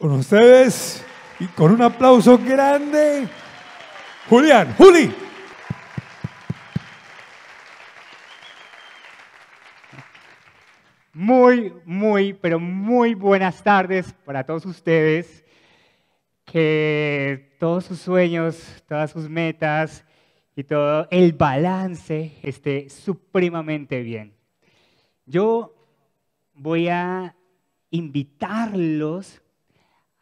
Con ustedes y con un aplauso grande, Julián, Juli. Muy, muy, pero muy buenas tardes para todos ustedes. Que todos sus sueños, todas sus metas y todo el balance esté supremamente bien. Yo voy a invitarlos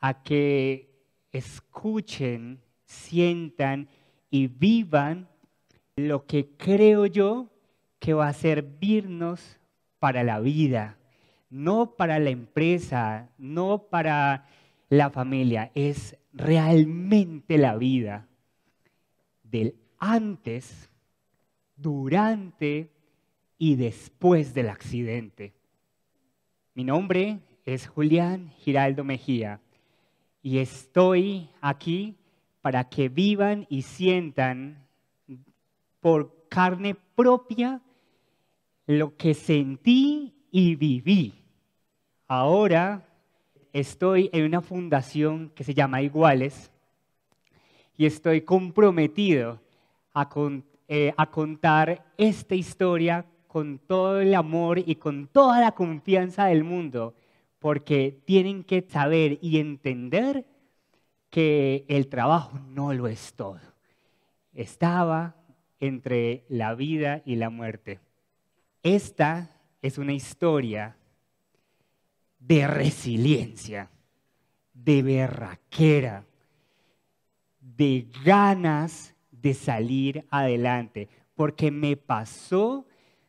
a que escuchen, sientan y vivan lo que creo yo que va a servirnos para la vida, no para la empresa, no para la familia, es realmente la vida del antes, durante y después del accidente. Mi nombre es Julián Giraldo Mejía y estoy aquí para que vivan y sientan por carne propia lo que sentí y viví. Ahora estoy en una fundación que se llama Iguales y estoy comprometido a, eh, contar esta historia con todo el amor y con toda la confianza del mundo porque tienen que saber y entender que el trabajo no lo es todo. Estaba entre la vida y la muerte. Esta es una historia de resiliencia, de berraquera, de ganas de salir adelante, porque me pasó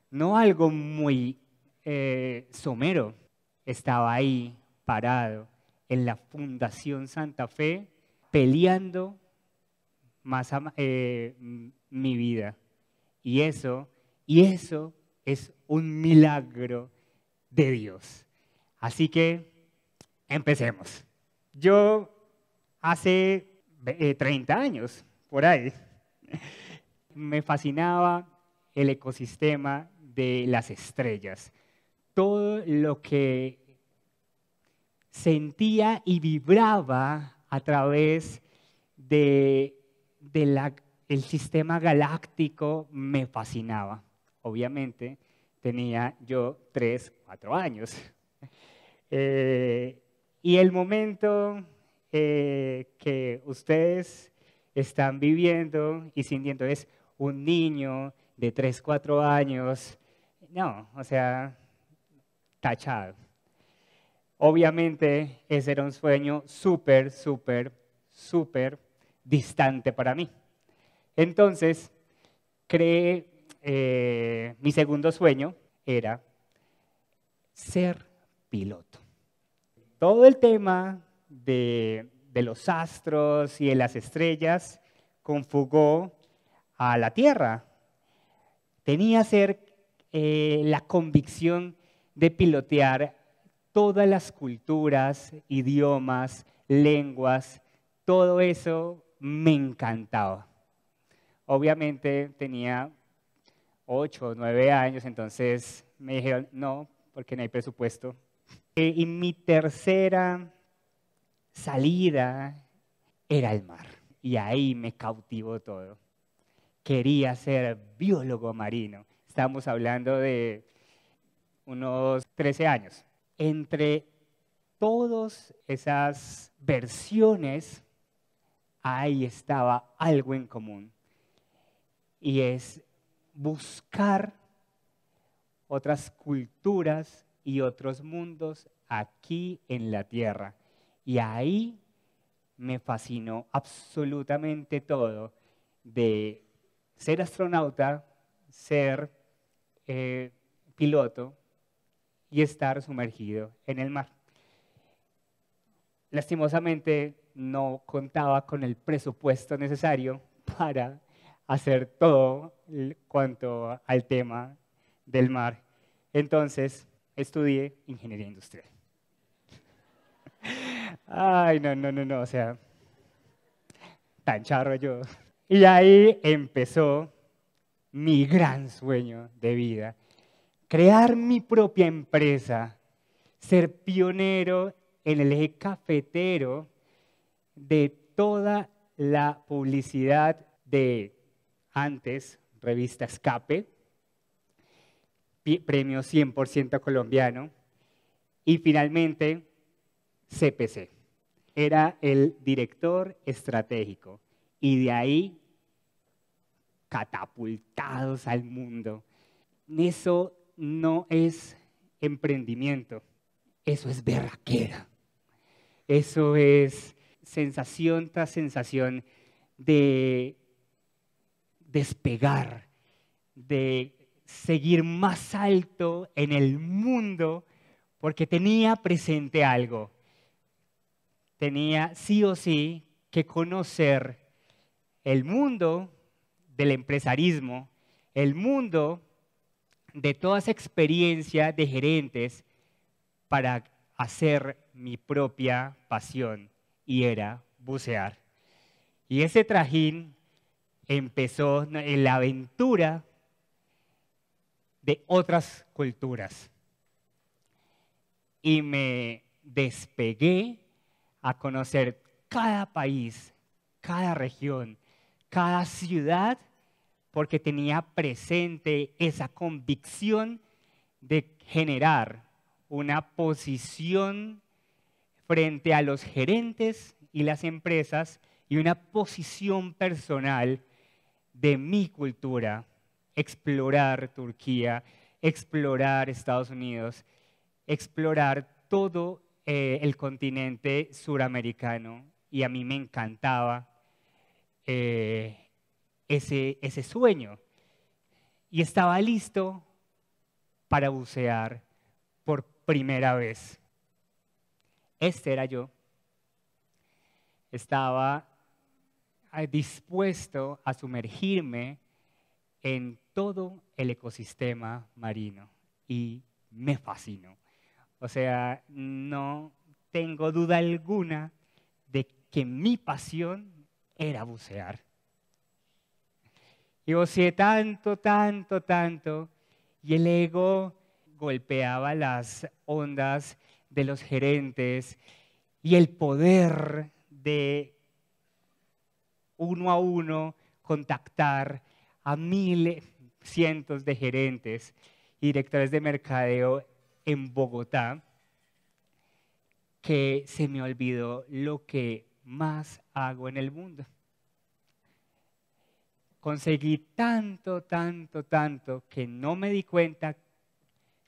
no algo muy eh, somero, estaba ahí, parado, en la Fundación Santa Fe, peleando más eh, mi vida. Y eso, y eso es un milagro de Dios. Así que empecemos. Yo hace 30 eh, años, por ahí, me fascinaba el ecosistema de las estrellas todo lo que sentía y vibraba a través de, el sistema galáctico me fascinaba. Obviamente tenía yo tres, cuatro años. Eh, y el momento eh, que ustedes están viviendo y sintiendo es un niño de tres, cuatro años. No, o sea, Tachado. Obviamente ese era un sueño súper, súper, súper distante para mí. Entonces, creé, eh, mi segundo sueño era ser piloto. Todo el tema de, los astros y de las estrellas confugó a la Tierra. Tenía ser eh, la convicción de pilotear todas las culturas, idiomas, lenguas, todo eso me encantaba. Obviamente tenía ocho o nueve años, entonces me dijeron, no, porque no hay presupuesto. Eh, y mi tercera salida era el mar. Y ahí me cautivó todo. Quería ser biólogo marino. Estamos hablando de unos 13 años. Entre todas esas versiones, ahí estaba algo en común. Y es buscar otras culturas y otros mundos aquí en la tierra. Y ahí me fascinó absolutamente todo de ser astronauta, ser eh, piloto, y estar sumergido en el mar. Lastimosamente no contaba con el presupuesto necesario para hacer todo cuanto al tema del mar. Entonces estudié ingeniería industrial. Ay, no, no, no, no, o sea, tan charro yo. Y ahí empezó mi gran sueño de vida crear mi propia empresa, ser pionero en el eje cafetero de toda la publicidad de antes, revista Escape, premio 100% colombiano, y finalmente CPC. Era el director estratégico y de ahí catapultados al mundo. Eso no es emprendimiento, eso es berraquera. Eso es sensación tras sensación de despegar, de seguir más alto en el mundo, porque tenía presente algo. Tenía sí o sí que conocer el mundo del empresarismo, el mundo de toda esa experiencia de gerentes para hacer mi propia pasión y era bucear. Y ese trajín empezó en la aventura de otras culturas. Y me despegué a conocer cada país, cada región, cada ciudad porque tenía presente esa convicción de generar una posición frente a los gerentes y las empresas y una posición personal de mi cultura, explorar Turquía, explorar Estados Unidos, explorar todo eh, el continente suramericano y a mí me encantaba eh, ese, sueño y estaba listo para bucear por primera vez. Este era yo. Estaba eh, dispuesto a sumergirme en todo el ecosistema marino y me fascinó. O sea, no tengo duda alguna de que mi pasión era bucear. Y sé tanto, tanto, tanto. Y el ego golpeaba las ondas de los gerentes y el poder de uno a uno contactar a miles, cientos de gerentes y directores de mercadeo en Bogotá, que se me olvidó lo que más hago en el mundo conseguí tanto, tanto, tanto que no me di cuenta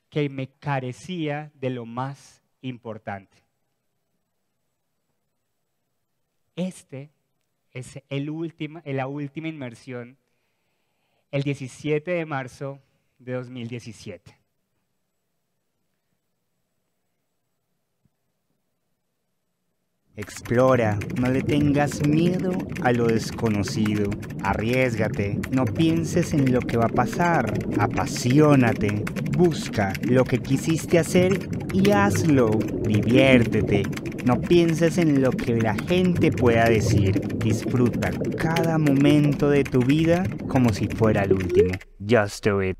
que me carecía de lo más importante. Este es el última, la última inmersión el 17 de marzo de 2017. Explora, no le tengas miedo a lo desconocido. Arriesgate, no pienses en lo que va a pasar. Apasionate, busca lo que quisiste hacer y hazlo. Diviértete, no pienses en lo que la gente pueda decir. Disfruta cada momento de tu vida como si fuera el último. Just do it.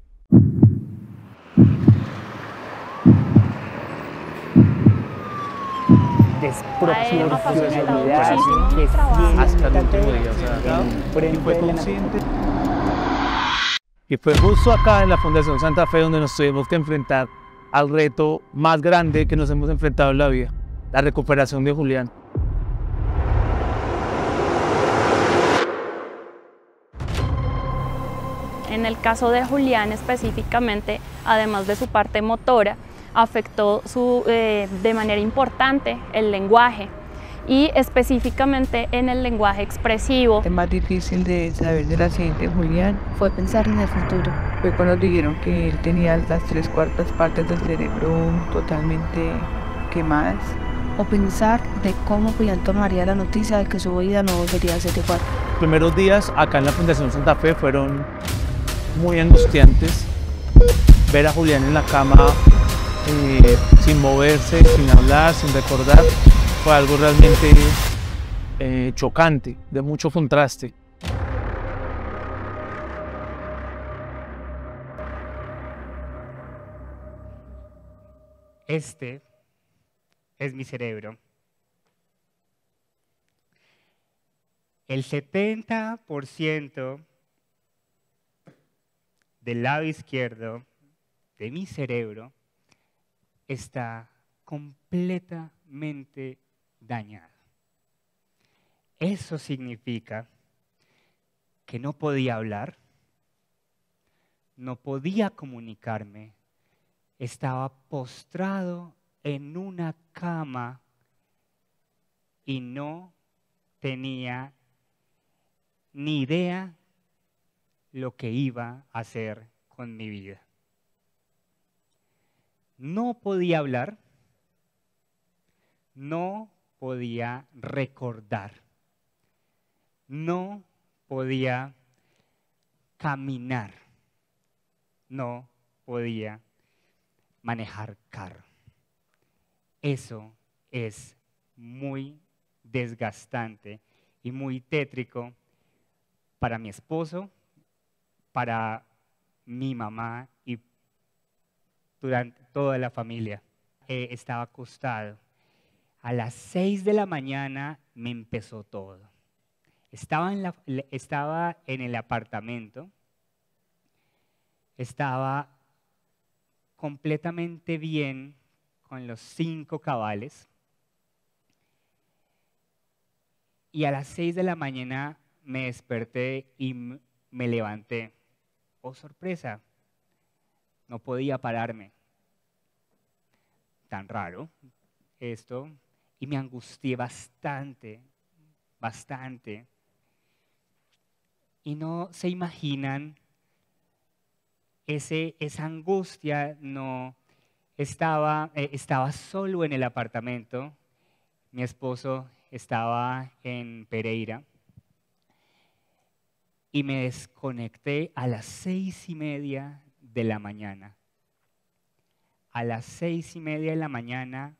Pues, hasta el Y fue justo acá en la Fundación Santa Fe donde nos tuvimos que enfrentar al reto más grande que nos hemos enfrentado en la vida, la recuperación de Julián. En el caso de Julián específicamente, además de su parte motora, afectó su, eh, de manera importante el lenguaje y específicamente en el lenguaje expresivo. Es más difícil de saber del accidente Julián. Fue pensar en el futuro. Fue cuando dijeron que él tenía las tres cuartas partes del cerebro totalmente quemadas. O pensar de cómo Julián tomaría la noticia de que su vida no volvería a ser igual. Los primeros días acá en la Fundación Santa Fe fueron muy angustiantes. Ver a Julián en la cama eh, sin moverse, sin hablar, sin recordar, fue algo realmente eh, chocante, de mucho contraste. Este es mi cerebro. El 70% del lado izquierdo de mi cerebro está completamente dañada. Eso significa que no podía hablar, no podía comunicarme, estaba postrado en una cama y no tenía ni idea lo que iba a hacer con mi vida no podía hablar, no podía recordar, no podía caminar, no podía manejar carro. Eso es muy desgastante y muy tétrico para mi esposo, para mi mamá durante toda la familia. estaba acostado. A las 6 de la mañana me empezó todo. Estaba en, el apartamento, estaba completamente bien con los cinco cabales. Y a las seis de la mañana me desperté y me levanté. Oh, sorpresa, no podía pararme. Tan raro esto. Y me angustié bastante, bastante. Y no se imaginan, ese, esa angustia no estaba, eh, estaba solo en el apartamento. Mi esposo estaba en Pereira y me desconecté a las seis y media de la mañana. A las seis y media de la mañana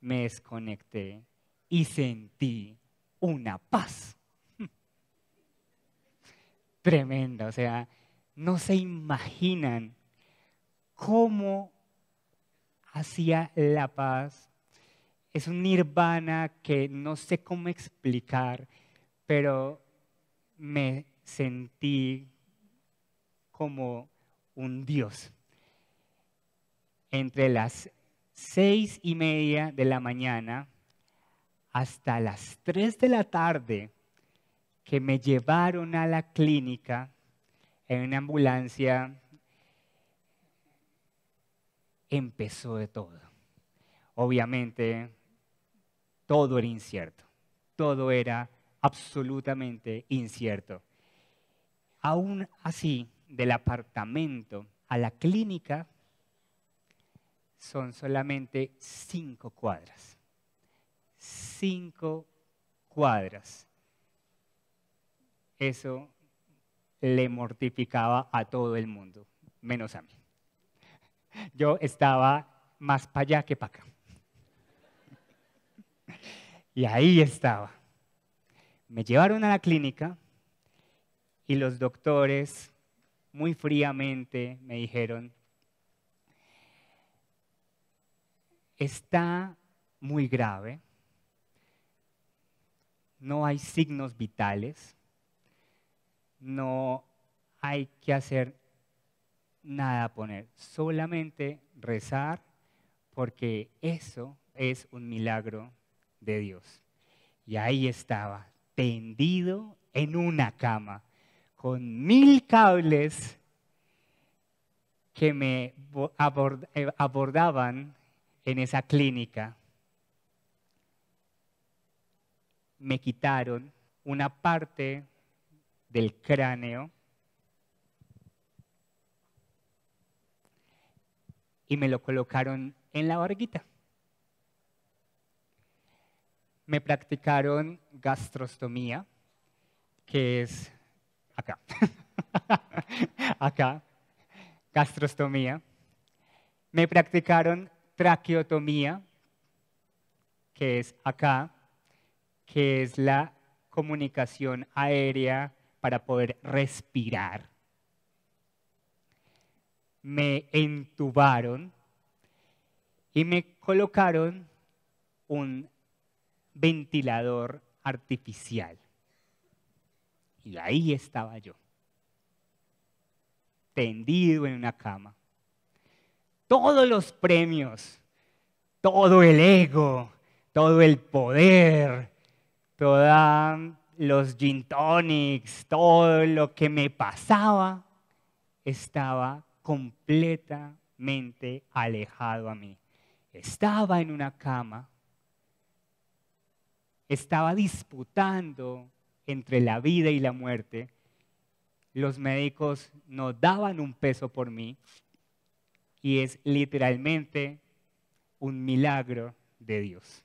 me desconecté y sentí una paz. Tremenda, o sea, no se imaginan cómo hacía la paz. Es un nirvana que no sé cómo explicar, pero me sentí como un Dios. Entre las seis y media de la mañana hasta las tres de la tarde que me llevaron a la clínica en una ambulancia, empezó de todo. Obviamente, todo era incierto, todo era absolutamente incierto. Aún así, del apartamento a la clínica son solamente cinco cuadras. Cinco cuadras. Eso le mortificaba a todo el mundo, menos a mí. Yo estaba más para allá que para acá. Y ahí estaba. Me llevaron a la clínica y los doctores muy fríamente me dijeron, está muy grave, no hay signos vitales, no hay que hacer nada a poner, solamente rezar porque eso es un milagro de Dios. Y ahí estaba, tendido en una cama con mil cables que me eh, abordaban en esa clínica. Me quitaron una parte del cráneo y me lo colocaron en la barriguita. Me practicaron gastrostomía, que es acá, acá, gastrostomía. Me practicaron traqueotomía, que es acá, que es la comunicación aérea para poder respirar. Me entubaron y me colocaron un ventilador artificial. Y ahí estaba yo, tendido en una cama. Todos los premios, todo el ego, todo el poder, todos los gin tonics, todo lo que me pasaba, estaba completamente alejado a mí. Estaba en una cama, estaba disputando entre la vida y la muerte. Los médicos no daban un peso por mí y es literalmente un milagro de Dios.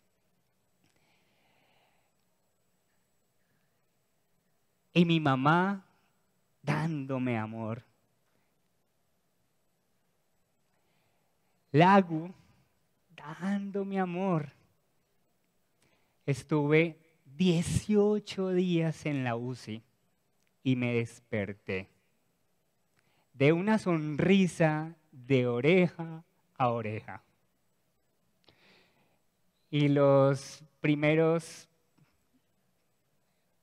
Y mi mamá dándome amor. Lagu dándome amor. Estuve 18 días en la UCI y me desperté de una sonrisa de oreja a oreja. Y los primeros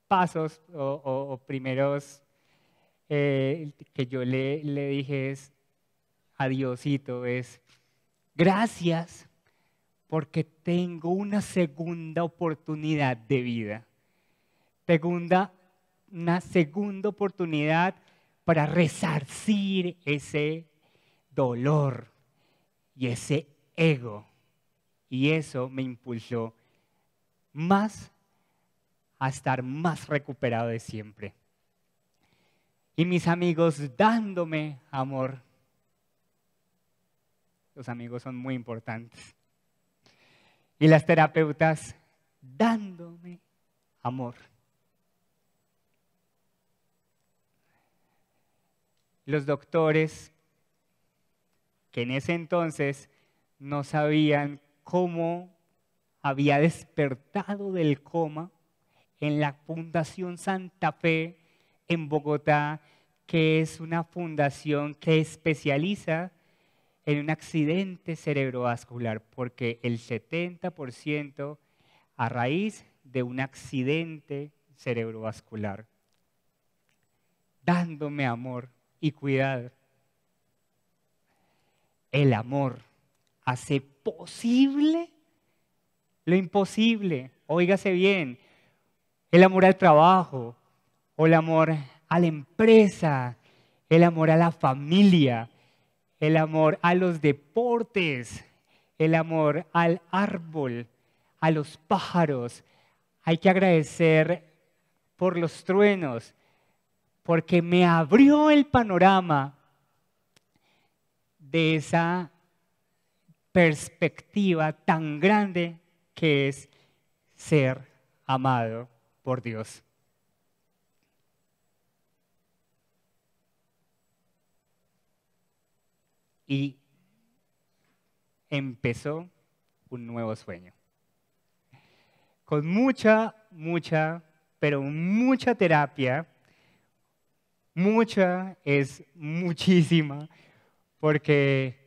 pasos o, primeros eh, que yo le, dije es, adiosito, es, gracias porque tengo una segunda oportunidad de vida. Segunda, una segunda oportunidad para resarcir ese dolor y ese ego. Y eso me impulsó más a estar más recuperado de siempre. Y mis amigos dándome amor. Los amigos son muy importantes. Y las terapeutas, dándome amor. Los doctores, que en ese entonces no sabían cómo había despertado del coma en la Fundación Santa Fe en Bogotá, que es una fundación que especializa en un accidente cerebrovascular, porque el 70% a raíz de un accidente cerebrovascular, dándome amor y cuidado. El amor hace posible lo imposible, óigase bien, el amor al trabajo, o el amor a la empresa, el amor a la familia, el amor a los deportes, el amor al árbol, a los pájaros. Hay que agradecer por los truenos, porque me abrió el panorama de esa perspectiva tan grande que es ser amado por Dios. y empezó un nuevo sueño. Con mucha, mucha, pero mucha terapia, mucha es muchísima, porque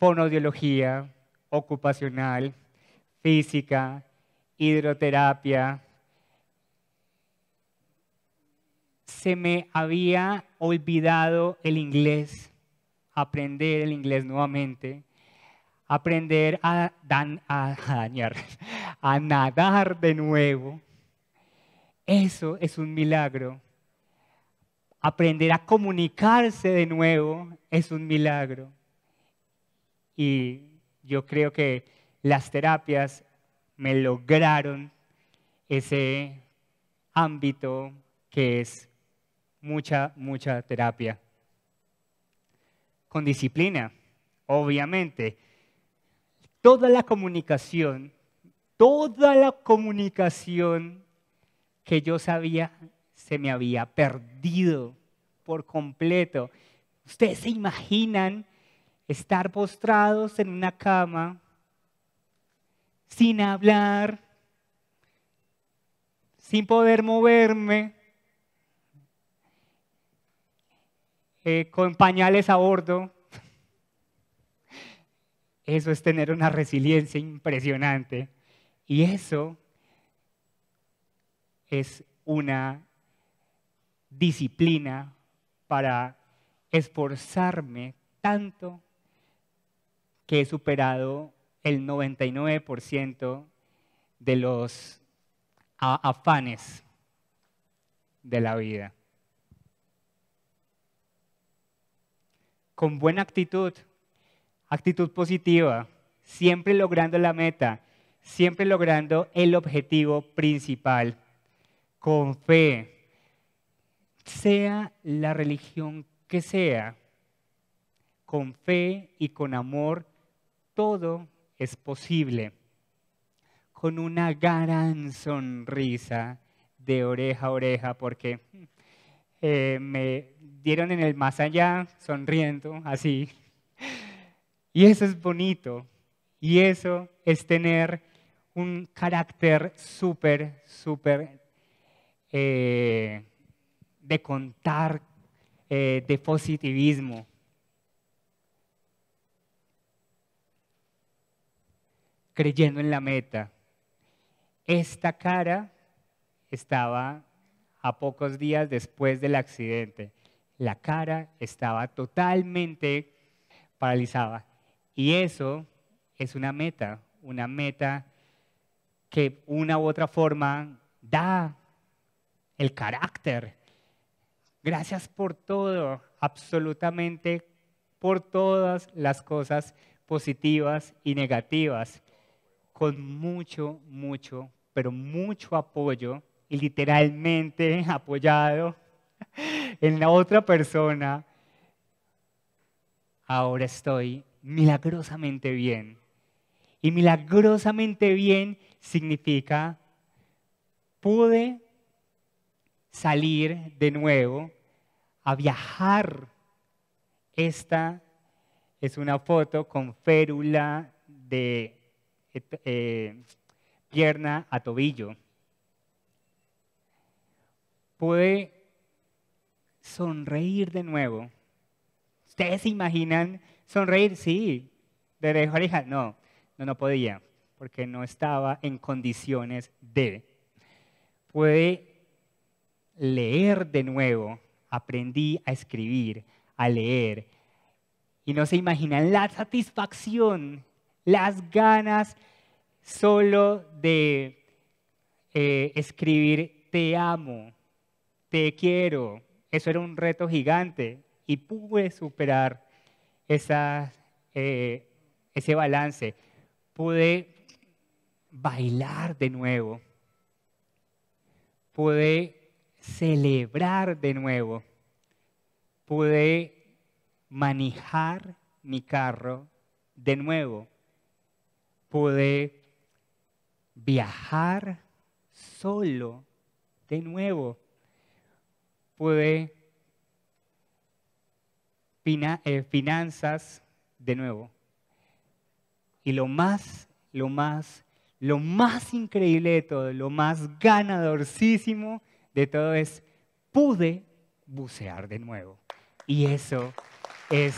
fonoaudiología, ocupacional, física, hidroterapia, se me había olvidado el inglés aprender el inglés nuevamente, aprender a, dañar, a nadar de nuevo. Eso es un milagro. Aprender a comunicarse de nuevo es un milagro. Y yo creo que las terapias me lograron ese ámbito que es mucha, mucha terapia con disciplina, obviamente. Toda la comunicación, toda la comunicación que yo sabía se me había perdido por completo. Ustedes se imaginan estar postrados en una cama sin hablar, sin poder moverme, Eh, con pañales a bordo. Eso es tener una resiliencia impresionante. Y eso es una disciplina para esforzarme tanto que he superado el 99% de los afanes de la vida. con buena actitud, actitud positiva, siempre logrando la meta, siempre logrando el objetivo principal, con fe, sea la religión que sea, con fe y con amor, todo es posible. Con una gran sonrisa de oreja a oreja, porque eh, me dieron en el más allá sonriendo, así. Y eso es bonito. Y eso es tener un carácter súper, súper eh, de contar, eh, de positivismo. Creyendo en la meta. Esta cara estaba a pocos días después del accidente. La cara estaba totalmente paralizada. Y eso es una meta, una meta que una u otra forma da el carácter. Gracias por todo, absolutamente por todas las cosas positivas y negativas, con mucho, mucho, pero mucho apoyo y literalmente apoyado en la otra persona, ahora estoy milagrosamente bien. Y milagrosamente bien significa pude salir de nuevo a viajar. Esta es una foto con férula de eh, eh, pierna a tobillo. Pude sonreír de nuevo. ¿Ustedes se imaginan sonreír? Sí, de lejos, No, no, no podía, porque no estaba en condiciones de. Pude leer de nuevo. Aprendí a escribir, a leer. Y no se imaginan la satisfacción, las ganas solo de eh, escribir te amo, te quiero. Eso era un reto gigante y pude superar eh, ese balance. Pude bailar de nuevo. Pude celebrar de nuevo. Pude manejar mi carro de nuevo. Pude viajar solo de nuevo pude eh, finanzas de nuevo. Y lo más, lo más, lo más increíble de todo, lo más ganadorcísimo de todo es, pude bucear de nuevo. Y eso es...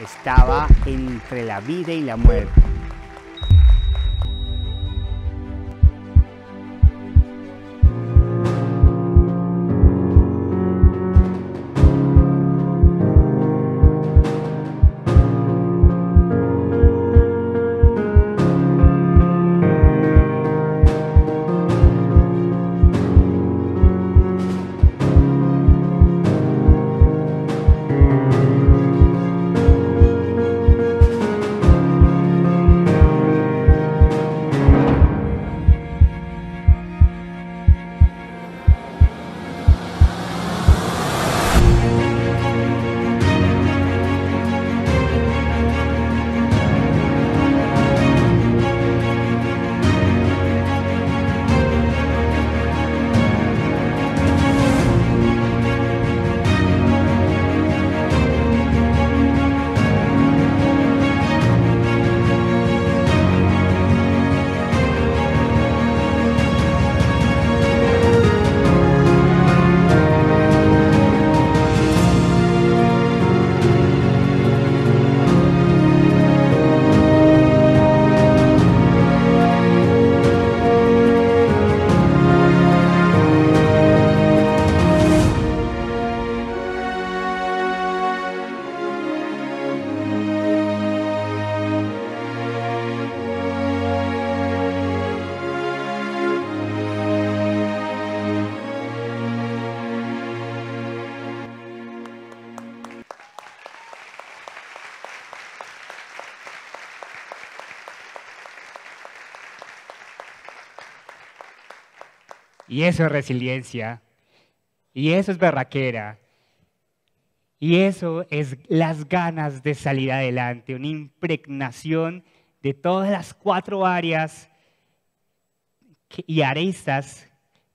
Estaba entre la vida y la muerte. Y eso es resiliencia. Y eso es berraquera. Y eso es las ganas de salir adelante, una impregnación de todas las cuatro áreas y arestas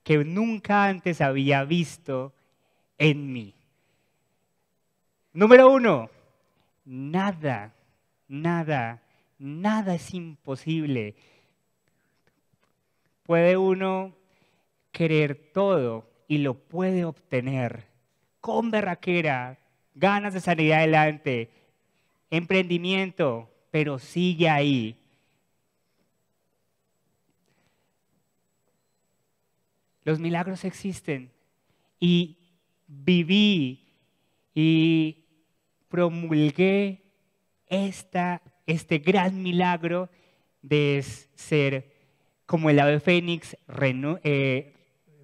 que nunca antes había visto en mí. Número uno, nada, nada, nada es imposible. Puede uno querer todo y lo puede obtener. Con berraquera, ganas de salir adelante, emprendimiento, pero sigue ahí. Los milagros existen y viví y promulgué esta, este gran milagro de ser como el ave fénix, eh,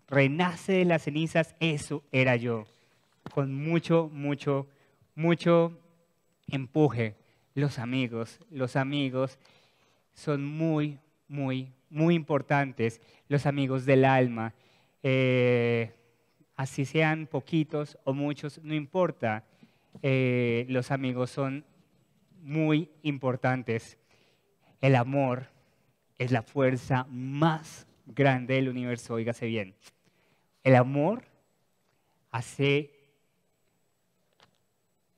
renace de las cenizas, eso era yo. Con mucho, mucho, mucho empuje. Los amigos, los amigos son muy, muy, muy importantes. Los amigos del alma. Eh, así sean poquitos o muchos, no importa. Eh, los amigos son muy importantes. El amor es la fuerza más grande del universo, óigase bien. El amor hace,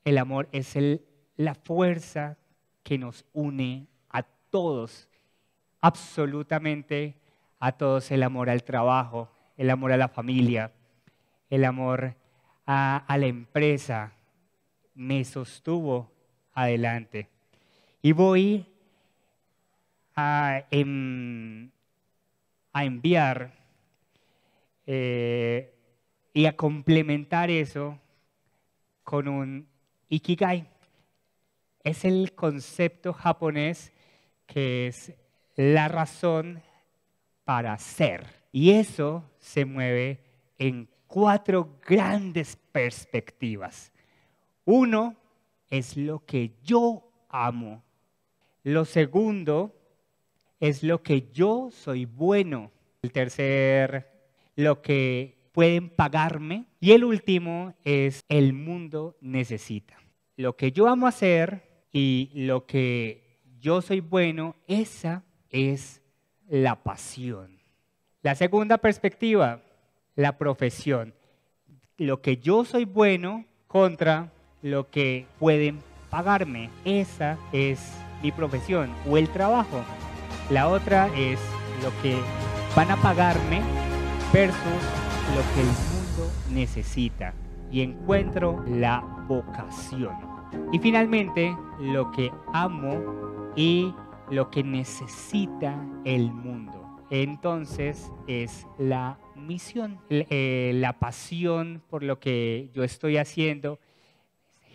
el amor es el, la fuerza que nos une a todos, absolutamente a todos, el amor al trabajo, el amor a la familia, el amor a, la empresa, me sostuvo adelante. Y voy a em, enviar eh, y a complementar eso con un ikigai. Es el concepto japonés que es la razón para ser. Y eso se mueve en cuatro grandes perspectivas. Uno es lo que yo amo. Lo segundo es lo que yo soy bueno. El tercer lo que pueden pagarme. Y el último es el mundo necesita. Lo que yo amo hacer y lo que yo soy bueno, esa es la pasión. La segunda perspectiva, la profesión. Lo que yo soy bueno contra lo que pueden pagarme. Esa es mi profesión o el trabajo. La otra es lo que van a pagarme Verso lo que el mundo necesita y encuentro la vocación. Y finalmente, lo que amo y lo que necesita el mundo. Entonces es la misión, eh, la pasión por lo que yo estoy haciendo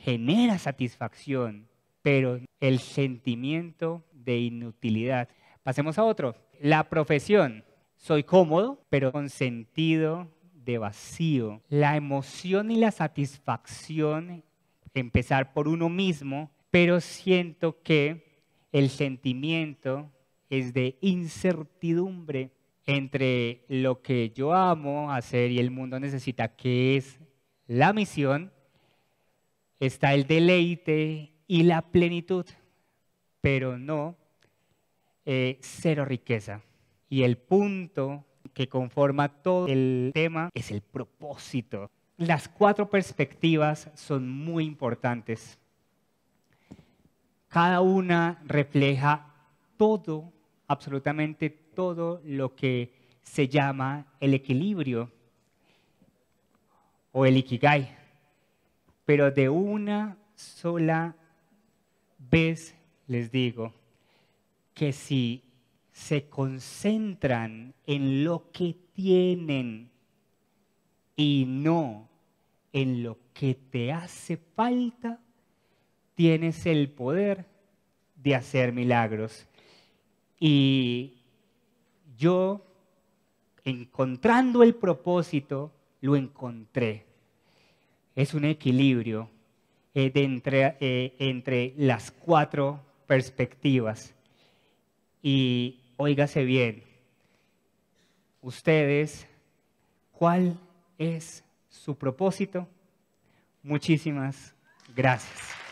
genera satisfacción, pero el sentimiento de inutilidad. Pasemos a otro, la profesión. Soy cómodo, pero con sentido de vacío. La emoción y la satisfacción, empezar por uno mismo, pero siento que el sentimiento es de incertidumbre entre lo que yo amo hacer y el mundo necesita, que es la misión, está el deleite y la plenitud, pero no eh, cero riqueza. Y el punto que conforma todo el tema es el propósito. Las cuatro perspectivas son muy importantes. Cada una refleja todo, absolutamente todo lo que se llama el equilibrio o el ikigai, pero de una sola vez les digo que si se concentran en lo que tienen y no en lo que te hace falta, tienes el poder de hacer milagros. Y yo, encontrando el propósito, lo encontré. Es un equilibrio eh, entre, eh, entre las cuatro perspectivas. Y óigase bien, ustedes, ¿cuál es su propósito? Muchísimas gracias.